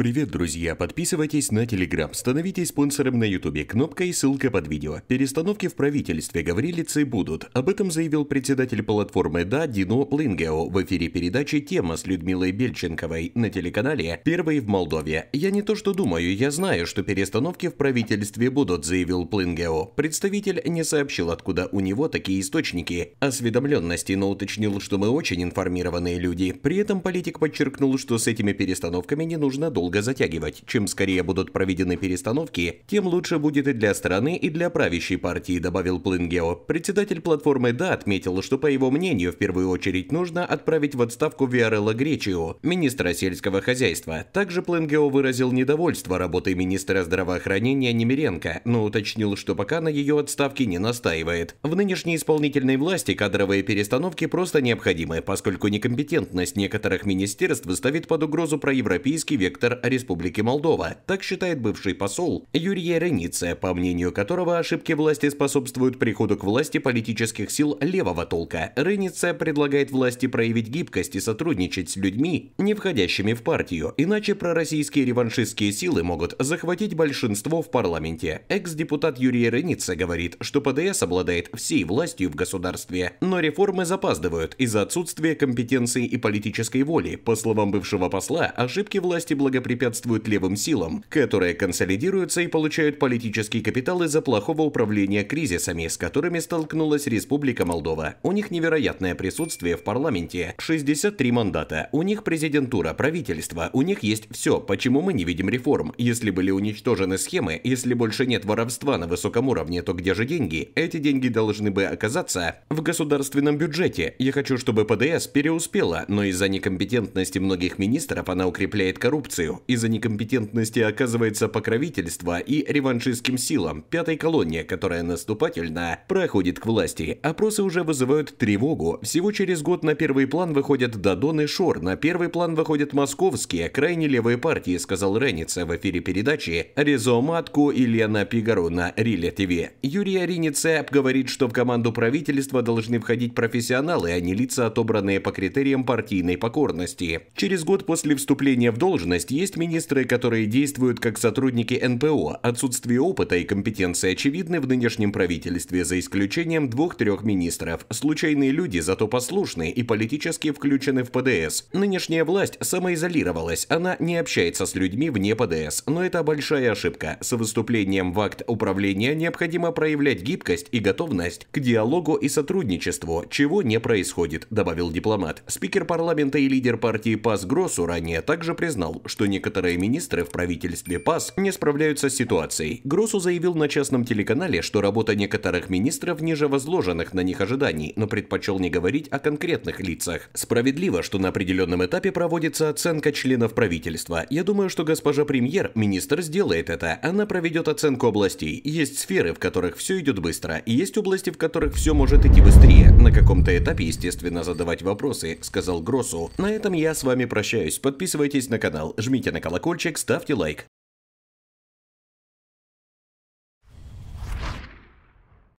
Привет, друзья! Подписывайтесь на Телеграм, становитесь спонсором на Ютубе, кнопка и ссылка под видео. Перестановки в правительстве Гаврилицы будут. Об этом заявил председатель платформы «Да» Дино Плингео в эфире передачи «Тема» с Людмилой Бельченковой на телеканале «Первый в Молдове». «Я не то что думаю, я знаю, что перестановки в правительстве будут», заявил Плингео. Представитель не сообщил, откуда у него такие источники осведомленности, но уточнил, что мы очень информированные люди. При этом политик подчеркнул, что с этими перестановками не нужно долго долго затягивать. Чем скорее будут проведены перестановки, тем лучше будет и для страны, и для правящей партии, добавил Плынгео. Председатель платформы «Да» отметил, что, по его мнению, в первую очередь нужно отправить в отставку Виарелла Гречио, министра сельского хозяйства. Также Плынгео выразил недовольство работой министра здравоохранения Немиренко, но уточнил, что пока на ее отставке не настаивает. В нынешней исполнительной власти кадровые перестановки просто необходимы, поскольку некомпетентность некоторых министерств ставит под угрозу проевропейский вектор Республики Молдова, так считает бывший посол Юрий Ярениця, по мнению которого ошибки власти способствуют приходу к власти политических сил левого толка. Рениця предлагает власти проявить гибкость и сотрудничать с людьми, не входящими в партию, иначе пророссийские реваншистские силы могут захватить большинство в парламенте. Экс-депутат Юрий Ярениця говорит, что ПДС обладает всей властью в государстве, но реформы запаздывают из-за отсутствия компетенции и политической воли. По словам бывшего посла, ошибки власти благоприятны препятствуют левым силам, которые консолидируются и получают политический капитал из-за плохого управления кризисами, с которыми столкнулась Республика Молдова. У них невероятное присутствие в парламенте – 63 мандата. У них президентура, правительство, у них есть все, почему мы не видим реформ. Если были уничтожены схемы, если больше нет воровства на высоком уровне, то где же деньги? Эти деньги должны бы оказаться в государственном бюджете. Я хочу, чтобы ПДС переуспела, но из-за некомпетентности многих министров она укрепляет коррупцию из-за некомпетентности оказывается покровительство и реваншистским силам пятой колонне, которая наступательно проходит к власти. Опросы уже вызывают тревогу. Всего через год на первый план выходят Дадон и Шор, на первый план выходят московские, крайне левые партии, сказал Раница в эфире передачи «Резо Матку» и Лена Пигаро на Риле ТВ. Юрий Аринецеп говорит, что в команду правительства должны входить профессионалы, а не лица, отобранные по критериям партийной покорности. Через год после вступления в должность есть министры, которые действуют как сотрудники НПО. Отсутствие опыта и компетенции очевидны в нынешнем правительстве, за исключением двух-трех министров. Случайные люди зато послушны и политически включены в ПДС. Нынешняя власть самоизолировалась, она не общается с людьми вне ПДС, но это большая ошибка. С выступлением в акт управления необходимо проявлять гибкость и готовность к диалогу и сотрудничеству, чего не происходит, добавил дипломат. Спикер парламента и лидер партии Пас Гроссу ранее также признал, что некоторые министры в правительстве ПАС не справляются с ситуацией. Гросу заявил на частном телеканале, что работа некоторых министров ниже возложенных на них ожиданий, но предпочел не говорить о конкретных лицах. Справедливо, что на определенном этапе проводится оценка членов правительства. Я думаю, что госпожа премьер, министр, сделает это. Она проведет оценку областей. Есть сферы, в которых все идет быстро, и есть области, в которых все может идти быстрее. На каком-то этапе, естественно, задавать вопросы, сказал Гросу. На этом я с вами прощаюсь. Подписывайтесь на канал, жмите жмите на колокольчик, ставьте лайк.